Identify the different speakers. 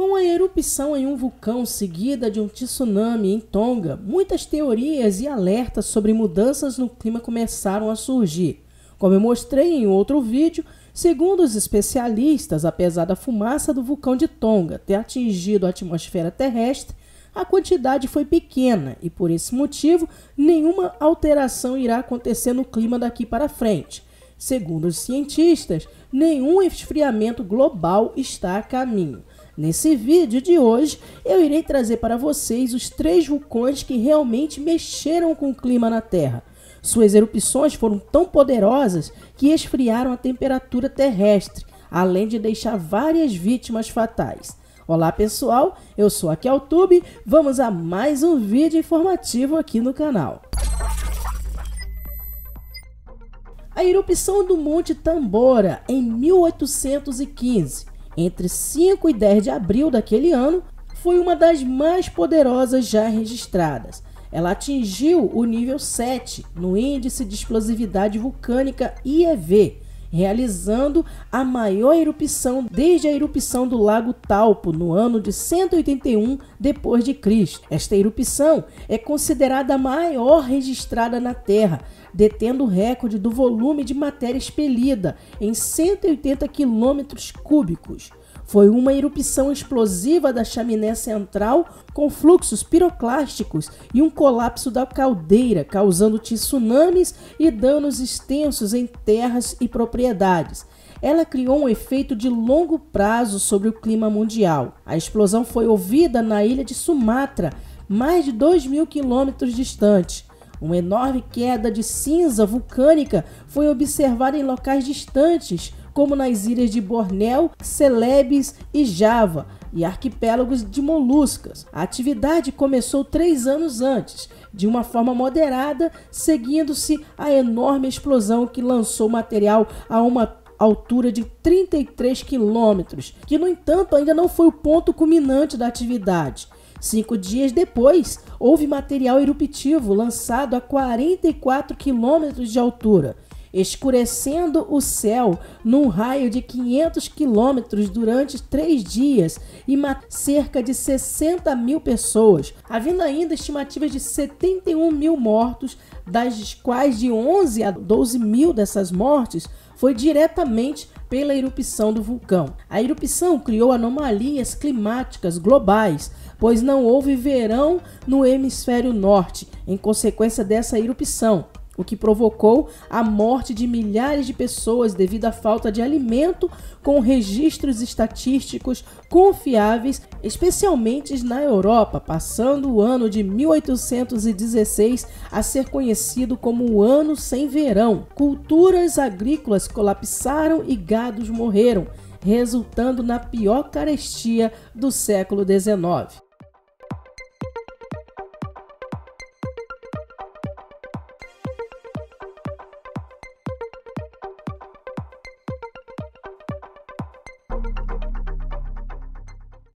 Speaker 1: Com a erupção em um vulcão seguida de um tsunami em Tonga, muitas teorias e alertas sobre mudanças no clima começaram a surgir. Como eu mostrei em outro vídeo, segundo os especialistas, apesar da fumaça do vulcão de Tonga ter atingido a atmosfera terrestre, a quantidade foi pequena e, por esse motivo, nenhuma alteração irá acontecer no clima daqui para frente. Segundo os cientistas, nenhum esfriamento global está a caminho. Nesse vídeo de hoje, eu irei trazer para vocês os três vulcões que realmente mexeram com o clima na Terra. Suas erupções foram tão poderosas que esfriaram a temperatura terrestre, além de deixar várias vítimas fatais. Olá pessoal, eu sou aqui ao Tube, vamos a mais um vídeo informativo aqui no canal. A erupção do Monte Tambora em 1815 entre 5 e 10 de abril daquele ano, foi uma das mais poderosas já registradas. Ela atingiu o nível 7 no Índice de Explosividade Vulcânica IEV, realizando a maior erupção desde a erupção do Lago Talpo no ano de 181 depois de Cristo. Esta erupção é considerada a maior registrada na Terra, detendo o recorde do volume de matéria expelida em 180 km cúbicos. Foi uma erupção explosiva da chaminé central com fluxos piroclásticos e um colapso da caldeira, causando tsunamis e danos extensos em terras e propriedades ela criou um efeito de longo prazo sobre o clima mundial. A explosão foi ouvida na ilha de Sumatra, mais de 2 mil quilômetros distante. Uma enorme queda de cinza vulcânica foi observada em locais distantes, como nas ilhas de Bornéu, Celebes e Java e arquipélagos de moluscas. A atividade começou três anos antes, de uma forma moderada, seguindo-se a enorme explosão que lançou material a uma altura de 33 quilômetros, que no entanto ainda não foi o ponto culminante da atividade. Cinco dias depois, houve material eruptivo lançado a 44 quilômetros de altura, escurecendo o céu num raio de 500 quilômetros durante três dias e cerca de 60 mil pessoas, havendo ainda estimativas de 71 mil mortos, das quais de 11 a 12 mil dessas mortes foi diretamente pela erupção do vulcão. A erupção criou anomalias climáticas globais, pois não houve verão no hemisfério norte em consequência dessa erupção o que provocou a morte de milhares de pessoas devido à falta de alimento com registros estatísticos confiáveis, especialmente na Europa, passando o ano de 1816 a ser conhecido como o ano sem verão. Culturas agrícolas colapsaram e gados morreram, resultando na pior carestia do século XIX.